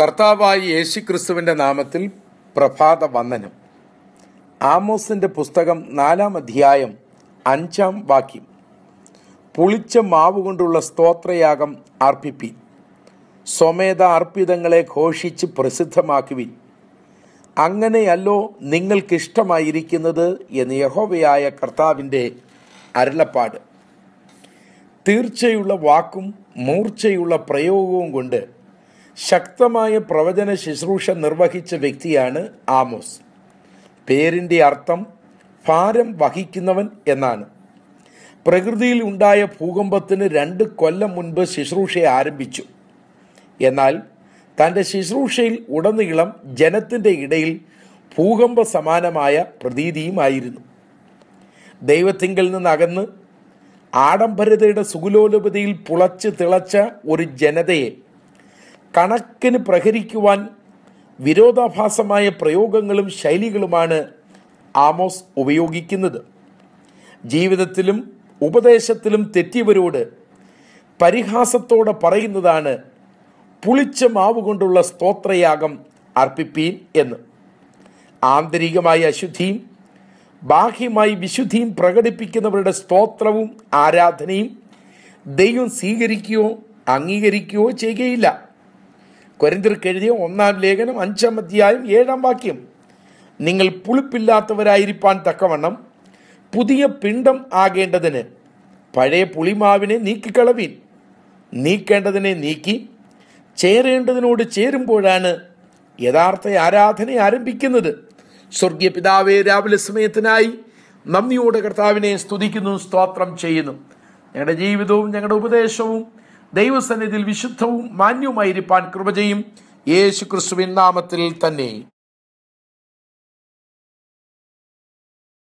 കർത്താവായി യേശുക്രിസ്തുവിൻ്റെ നാമത്തിൽ പ്രഭാത വന്ദനം ആമോസിൻ്റെ പുസ്തകം നാലാം അധ്യായം അഞ്ചാം വാക്യം പുളിച്ച മാവ് കൊണ്ടുള്ള സ്തോത്രയാഗം അർപ്പിപ്പി സ്വമേധ അർപ്പിതങ്ങളെ ഘോഷിച്ച് പ്രസിദ്ധമാക്കുവിൻ അങ്ങനെയല്ലോ നിങ്ങൾക്കിഷ്ടമായിരിക്കുന്നത് എന്ന് യഹോവയായ കർത്താവിൻ്റെ അരുളപ്പാട് തീർച്ചയുള്ള വാക്കും മൂർച്ചയുള്ള പ്രയോഗവും കൊണ്ട് ശക്തമായ പ്രവചന ശുശ്രൂഷ നിർവഹിച്ച വ്യക്തിയാണ് ആമോസ് പേരിൻ്റെ അർത്ഥം ഭാരം വഹിക്കുന്നവൻ എന്നാണ് പ്രകൃതിയിൽ ഉണ്ടായ ഭൂകമ്പത്തിന് രണ്ട് കൊല്ലം മുൻപ് ശുശ്രൂഷ ആരംഭിച്ചു എന്നാൽ തൻ്റെ ശുശ്രൂഷയിൽ ഉടനീളം ജനത്തിൻ്റെ ഇടയിൽ ഭൂകമ്പ സമാനമായ പ്രതീതിയുമായിരുന്നു ദൈവത്തിങ്കിൽ നിന്ന് അകന്ന് ആഡംബരതയുടെ സുഗുലോലപതിയിൽ പുളച്ച് തിളച്ച ഒരു ജനതയെ കണക്കിന് പ്രഹരിക്കുവാൻ വിരോധാഭാസമായ പ്രയോഗങ്ങളും ശൈലികളുമാണ് ആമോസ് ഉപയോഗിക്കുന്നത് ജീവിതത്തിലും ഉപദേശത്തിലും തെറ്റിയവരോട് പരിഹാസത്തോടെ പറയുന്നതാണ് പുളിച്ച മാവ് കൊണ്ടുള്ള സ്തോത്രയാഗം അർപ്പിപ്പീൻ എന്ന് ആന്തരികമായി അശുദ്ധിയും ബാഹ്യമായി വിശുദ്ധിയും പ്രകടിപ്പിക്കുന്നവരുടെ സ്തോത്രവും ആരാധനയും ദൈവം സ്വീകരിക്കുകയോ അംഗീകരിക്കുകയോ ചെയ്യുകയില്ല കൊരന്തിർക്ക് എഴുതിയ ഒന്നാം ലേഖനം അഞ്ചാം അധ്യായം ഏഴാം വാക്യം നിങ്ങൾ പുളിപ്പില്ലാത്തവരായിരിക്കാൻ തക്കവണ്ണം പുതിയ പിണ്ടം ആകേണ്ടതിന് പഴയ പുളിമാവിനെ നീക്കിക്കളവീൻ നീക്കേണ്ടതിനെ നീക്കി ചേരേണ്ടതിനോട് ചേരുമ്പോഴാണ് യഥാർത്ഥ ആരാധന ആരംഭിക്കുന്നത് സ്വർഗീയ പിതാവെ രാവിലെ സമയത്തിനായി നന്ദിയോടെ കർത്താവിനെ സ്തുതിക്കുന്നു സ്തോത്രം ചെയ്യുന്നു ഞങ്ങളുടെ ജീവിതവും ഞങ്ങളുടെ ഉപദേശവും ദൈവസന്നിധിയിൽ വിശുദ്ധവും മാന്യവുമായിരിക്കാൻ കൃപ ചെയ്യും യേശു ക്രിസ്തുവിൻ നാമത്തിൽ തന്നെ